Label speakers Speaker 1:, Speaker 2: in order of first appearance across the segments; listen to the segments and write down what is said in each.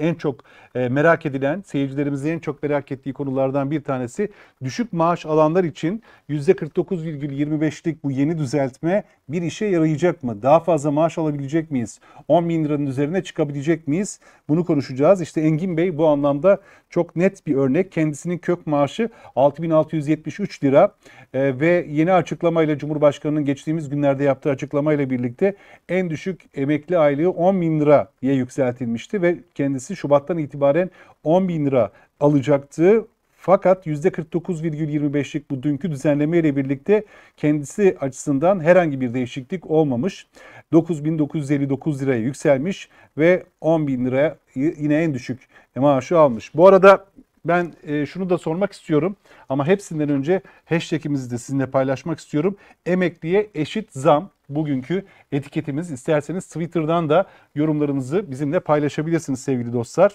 Speaker 1: en çok e, merak edilen, seyircilerimizin en çok merak ettiği konulardan bir tanesi düşük maaş alanlar için %49,25'lik bu yeni düzeltme bir işe yarayacak mı? Daha fazla maaş alabilecek miyiz? 10 bin liranın üzerine çıkabilecek miyiz? Bunu konuşacağız. İşte Engin Bey bu anlamda çok net bir örnek. Kendisinin kök maaşı 6673 lira e, ve yeni açıklamayla Cumhurbaşkanı'nın geçtiğimiz günlerde yaptığı açıklamayla birlikte en düşük emekli aylığı 10 bin liraya yükseltilmişti ve kendisi vergisi Şubat'tan itibaren 10 bin lira alacaktı. Fakat %49,25'lik bu dünkü düzenleme ile birlikte kendisi açısından herhangi bir değişiklik olmamış. 9.959 liraya yükselmiş ve 10.000 liraya yine en düşük maaşı almış. Bu arada ben e, şunu da sormak istiyorum ama hepsinden önce hashtagimizi de sizinle paylaşmak istiyorum. Emekliye eşit zam bugünkü etiketimiz. İsterseniz Twitter'dan da yorumlarınızı bizimle paylaşabilirsiniz sevgili dostlar.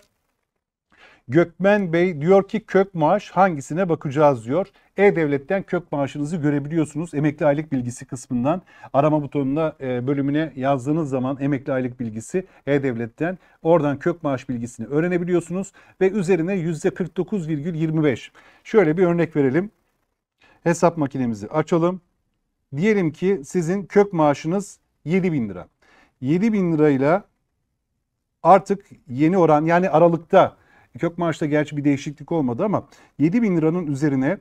Speaker 1: Gökmen Bey diyor ki kök maaş hangisine bakacağız diyor. E-Devlet'ten kök maaşınızı görebiliyorsunuz. Emekli aylık bilgisi kısmından arama butonuna e, bölümüne yazdığınız zaman emekli aylık bilgisi E-Devlet'ten oradan kök maaş bilgisini öğrenebiliyorsunuz ve üzerine %49,25. Şöyle bir örnek verelim. Hesap makinemizi açalım. Diyelim ki sizin kök maaşınız 7 bin lira. 7 bin lirayla artık yeni oran yani Aralık'ta Kök maaşta gerçi bir değişiklik olmadı ama 7 bin liranın üzerine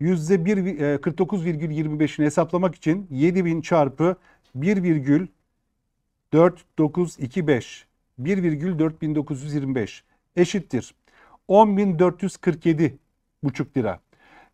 Speaker 1: %49,25'ini e, hesaplamak için 7 bin çarpı 1,4925 1,4925 eşittir. 10.447 buçuk lira.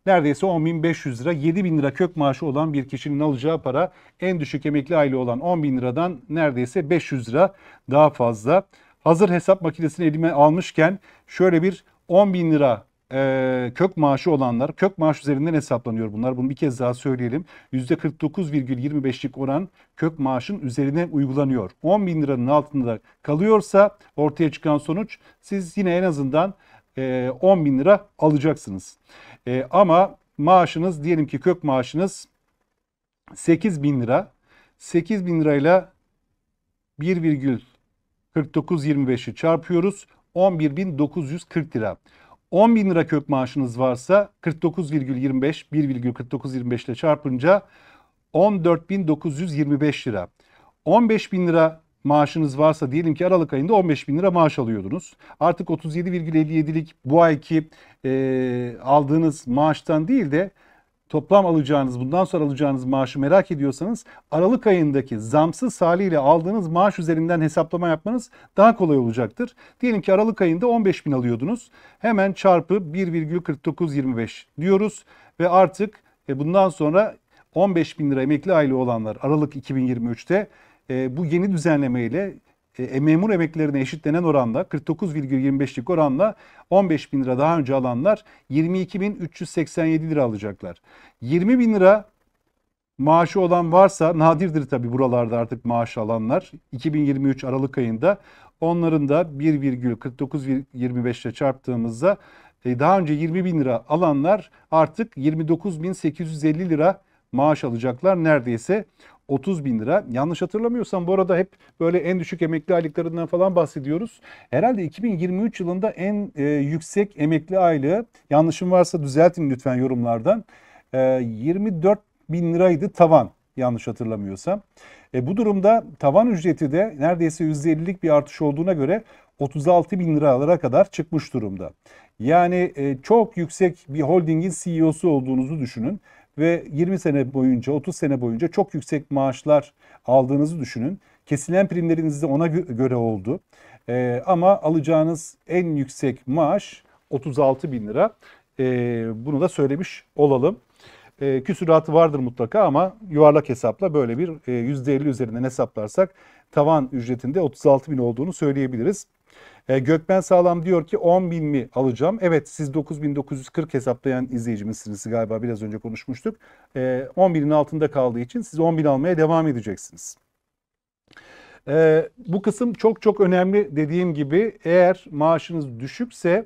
Speaker 1: Neredeyse 10.500 lira, 7 bin lira kök maaşı olan bir kişinin alacağı para en düşük emekli aile olan 10 bin liradan neredeyse 500 lira daha fazla. Hazır hesap makinesini elime almışken şöyle bir 10 bin lira e, kök maaşı olanlar, kök maaş üzerinden hesaplanıyor bunlar. Bunu bir kez daha söyleyelim. %49,25'lik oran kök maaşın üzerine uygulanıyor. 10 bin liranın altında kalıyorsa ortaya çıkan sonuç siz yine en azından e, 10 bin lira alacaksınız. E, ama maaşınız diyelim ki kök maaşınız 8 bin lira. 8 bin lirayla 1, 49.25'i çarpıyoruz. 11.940 lira. 10 bin lira kök maaşınız varsa 49,25 1,4925 ile çarpınca 14.925 lira. 15 bin lira maaşınız varsa diyelim ki Aralık ayında 15 bin lira maaş alıyordunuz. Artık 37,57'lik bu ayki e, aldığınız maaştan değil de toplam alacağınız, bundan sonra alacağınız maaşı merak ediyorsanız Aralık ayındaki zamsız haliyle aldığınız maaş üzerinden hesaplama yapmanız daha kolay olacaktır. Diyelim ki Aralık ayında 15 bin alıyordunuz. Hemen çarpı 1,4925 diyoruz ve artık e, bundan sonra 15 bin lira emekli aile olanlar Aralık 2023'te e, bu yeni düzenleme ile e, e, memur emeklilerine eşitlenen oranda 49,25'lik oranla 15 bin lira daha önce alanlar 22.387 lira alacaklar. 20 bin lira maaşı olan varsa nadirdir tabi buralarda artık maaş alanlar 2023 Aralık ayında onların da 1.49.25'le ile çarptığımızda e, daha önce 20 bin lira alanlar artık 29.850 lira maaş alacaklar. Neredeyse 30 bin lira. Yanlış hatırlamıyorsam bu arada hep böyle en düşük emekli aylıklarından falan bahsediyoruz. Herhalde 2023 yılında en e, yüksek emekli aylığı yanlışım varsa düzeltin lütfen yorumlardan. E, 24 bin liraydı tavan yanlış hatırlamıyorsam. E, bu durumda tavan ücreti de neredeyse %50'lik bir artış olduğuna göre 36 bin liralara kadar çıkmış durumda. Yani e, çok yüksek bir holdingin CEO'su olduğunuzu düşünün ve 20 sene boyunca 30 sene boyunca çok yüksek maaşlar aldığınızı düşünün. Kesilen primleriniz de ona göre oldu. Ee, ama alacağınız en yüksek maaş 36 bin lira. Ee, bunu da söylemiş olalım. Ee, küsuratı vardır mutlaka ama yuvarlak hesapla böyle bir e, %50 üzerinden hesaplarsak tavan ücretinde 36 bin olduğunu söyleyebiliriz. E, Gökmen Sağlam diyor ki 10 bin mi alacağım? Evet siz 9940 hesaplayan izleyicimizsiniz galiba biraz önce konuşmuştuk. E, 10 binin altında kaldığı için siz 10 bin almaya devam edeceksiniz. E, bu kısım çok çok önemli dediğim gibi eğer maaşınız düşükse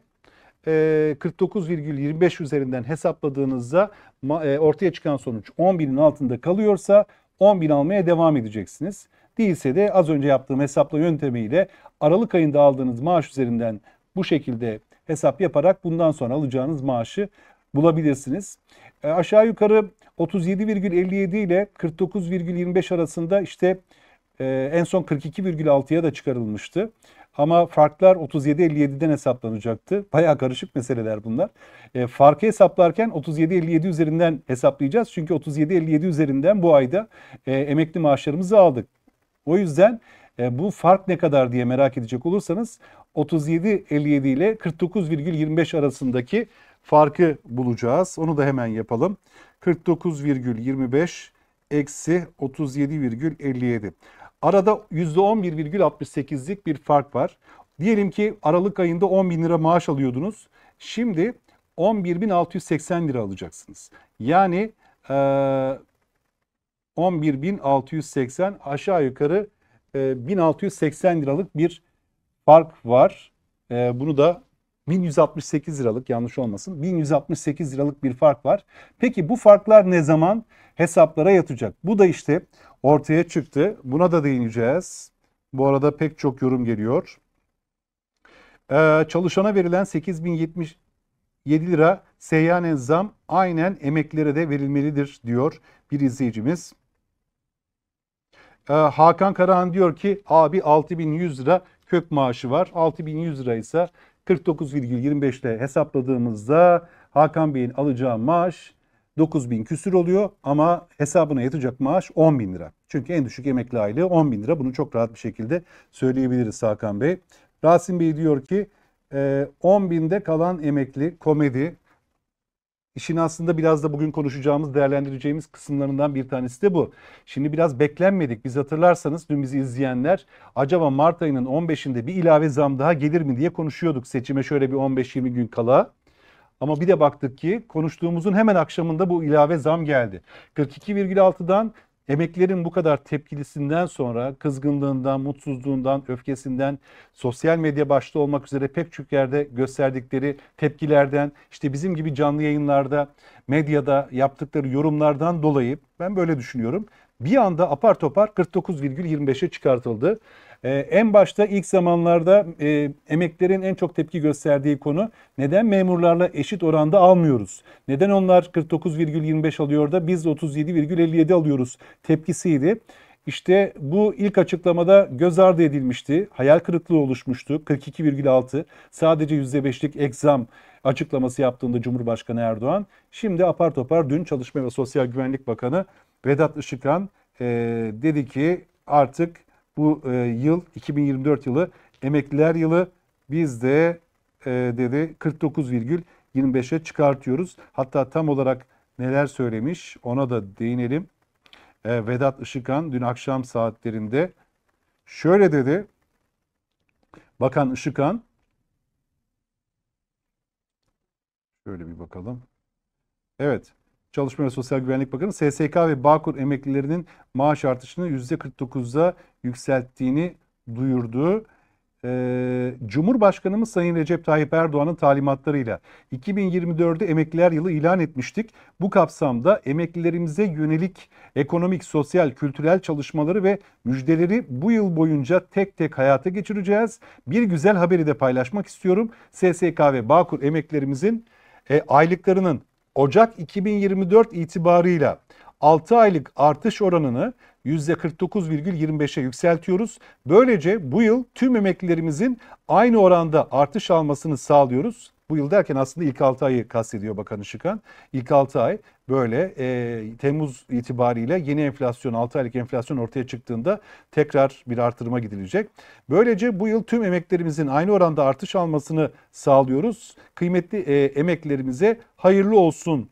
Speaker 1: 49,25 e, üzerinden hesapladığınızda e, ortaya çıkan sonuç 10 binin altında kalıyorsa 10 bin almaya devam edeceksiniz. Değilse de az önce yaptığım hesapla yöntemiyle Aralık ayında aldığınız maaş üzerinden bu şekilde hesap yaparak bundan sonra alacağınız maaşı bulabilirsiniz. E, aşağı yukarı 37,57 ile 49,25 arasında işte e, en son 42,6'ya da çıkarılmıştı. Ama farklar 37.57'den hesaplanacaktı. Bayağı karışık meseleler bunlar. E, farkı hesaplarken 37.57 üzerinden hesaplayacağız. Çünkü 37.57 üzerinden bu ayda e, emekli maaşlarımızı aldık. O yüzden e, bu fark ne kadar diye merak edecek olursanız 37.57 ile 49,25 arasındaki farkı bulacağız. Onu da hemen yapalım. 49,25 eksi 37,57. Arada %11,68'lik bir fark var. Diyelim ki Aralık ayında 10 bin lira maaş alıyordunuz. Şimdi 11.680 lira alacaksınız. Yani 11.680 aşağı yukarı 1680 e, liralık bir fark var. E, bunu da 1168 liralık yanlış olmasın 1168 liralık bir fark var. Peki bu farklar ne zaman hesaplara yatacak? Bu da işte ortaya çıktı. Buna da değineceğiz. Bu arada pek çok yorum geliyor. E, çalışana verilen 8077 lira seyyanen zam aynen emeklilere de verilmelidir diyor bir izleyicimiz. Ee, Hakan Karahan diyor ki abi 6100 lira kök maaşı var. 6100 lira ise 49,25 ile hesapladığımızda Hakan Bey'in alacağı maaş 9.000 bin küsür oluyor ama hesabına yatacak maaş 10 bin lira. Çünkü en düşük emekli aile 10 bin lira. Bunu çok rahat bir şekilde söyleyebiliriz Hakan Bey. Rasim Bey diyor ki 10 ee, binde kalan emekli komedi İşin aslında biraz da bugün konuşacağımız, değerlendireceğimiz kısımlarından bir tanesi de bu. Şimdi biraz beklenmedik. Biz hatırlarsanız dün bizi izleyenler acaba Mart ayının 15'inde bir ilave zam daha gelir mi diye konuşuyorduk seçime şöyle bir 15-20 gün kala. Ama bir de baktık ki konuştuğumuzun hemen akşamında bu ilave zam geldi. 42,6'dan emeklerin bu kadar tepkilisinden sonra kızgınlığından, mutsuzluğundan, öfkesinden, sosyal medya başta olmak üzere pek çok yerde gösterdikleri tepkilerden, işte bizim gibi canlı yayınlarda, medyada yaptıkları yorumlardan dolayı ben böyle düşünüyorum bir anda apar topar 49,25'e çıkartıldı. Ee, en başta ilk zamanlarda e, emeklerin en çok tepki gösterdiği konu neden memurlarla eşit oranda almıyoruz? Neden onlar 49,25 alıyor da biz 37,57 alıyoruz tepkisiydi. İşte bu ilk açıklamada göz ardı edilmişti. Hayal kırıklığı oluşmuştu. 42,6 sadece %5'lik egzam açıklaması yaptığında Cumhurbaşkanı Erdoğan. Şimdi apar topar dün Çalışma ve Sosyal Güvenlik Bakanı Vedat Işıkhan e, dedi ki artık bu e, yıl 2024 yılı emekliler yılı biz de e, dedi 49,25'e çıkartıyoruz. Hatta tam olarak neler söylemiş ona da değinelim. E, Vedat Işıkhan dün akşam saatlerinde şöyle dedi. Bakan Işıkhan şöyle bir bakalım. Evet. Çalışma ve Sosyal Güvenlik Bakanı SSK ve Bağkur emeklilerinin maaş artışını %49'a yükselttiğini duyurdu. Ee, Cumhurbaşkanımız Sayın Recep Tayyip Erdoğan'ın talimatlarıyla 2024'ü emekliler yılı ilan etmiştik. Bu kapsamda emeklilerimize yönelik ekonomik, sosyal, kültürel çalışmaları ve müjdeleri bu yıl boyunca tek tek hayata geçireceğiz. Bir güzel haberi de paylaşmak istiyorum. SSK ve Bağkur emeklilerimizin e, aylıklarının Ocak 2024 itibarıyla 6 aylık artış oranını %49,25'e yükseltiyoruz. Böylece bu yıl tüm emeklilerimizin aynı oranda artış almasını sağlıyoruz. Bu yıl derken aslında ilk 6 ayı kastediyor Bakan Işıkan. İlk 6 ay böyle e, Temmuz itibariyle yeni enflasyon 6 aylık enflasyon ortaya çıktığında tekrar bir artırıma gidilecek. Böylece bu yıl tüm emeklerimizin aynı oranda artış almasını sağlıyoruz. Kıymetli e, emeklerimize hayırlı olsun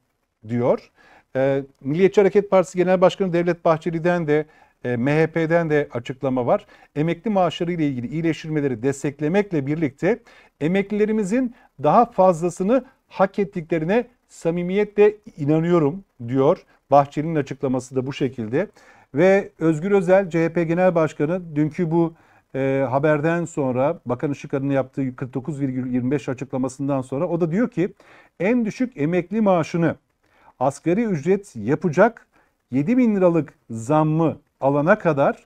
Speaker 1: diyor. E, Milliyetçi Hareket Partisi Genel Başkanı Devlet Bahçeli'den de e, MHP'den de açıklama var. Emekli maaşları ile ilgili iyileştirmeleri desteklemekle birlikte emeklilerimizin daha fazlasını hak ettiklerine samimiyetle inanıyorum diyor. Bahçeli'nin açıklaması da bu şekilde. Ve Özgür Özel CHP Genel Başkanı dünkü bu e, haberden sonra Bakan Işıkhan'ın yaptığı 49,25 açıklamasından sonra o da diyor ki en düşük emekli maaşını asgari ücret yapacak 7 bin liralık zammı alana kadar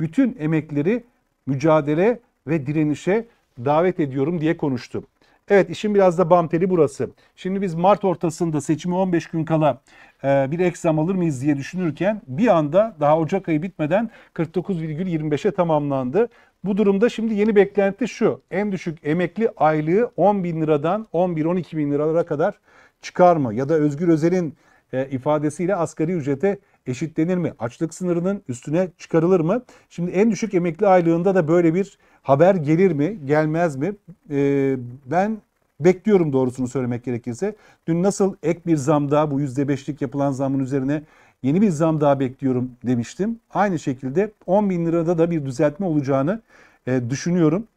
Speaker 1: bütün emekleri mücadele ve direnişe davet ediyorum diye konuştu. Evet işin biraz da banteli burası. Şimdi biz Mart ortasında seçimi 15 gün kala e, bir ek zam alır mıyız diye düşünürken bir anda daha Ocak ayı bitmeden 49,25'e tamamlandı. Bu durumda şimdi yeni beklenti şu. En düşük emekli aylığı 10 bin liradan 11-12 bin liralara kadar çıkar mı? Ya da Özgür Özel'in e, ifadesiyle asgari ücrete eşitlenir mi? Açlık sınırının üstüne çıkarılır mı? Şimdi en düşük emekli aylığında da böyle bir haber gelir mi, gelmez mi? Ee, ben bekliyorum doğrusunu söylemek gerekirse. Dün nasıl ek bir zam daha bu %5'lik yapılan zamın üzerine yeni bir zam daha bekliyorum demiştim. Aynı şekilde 10 bin lirada da bir düzeltme olacağını e, düşünüyorum.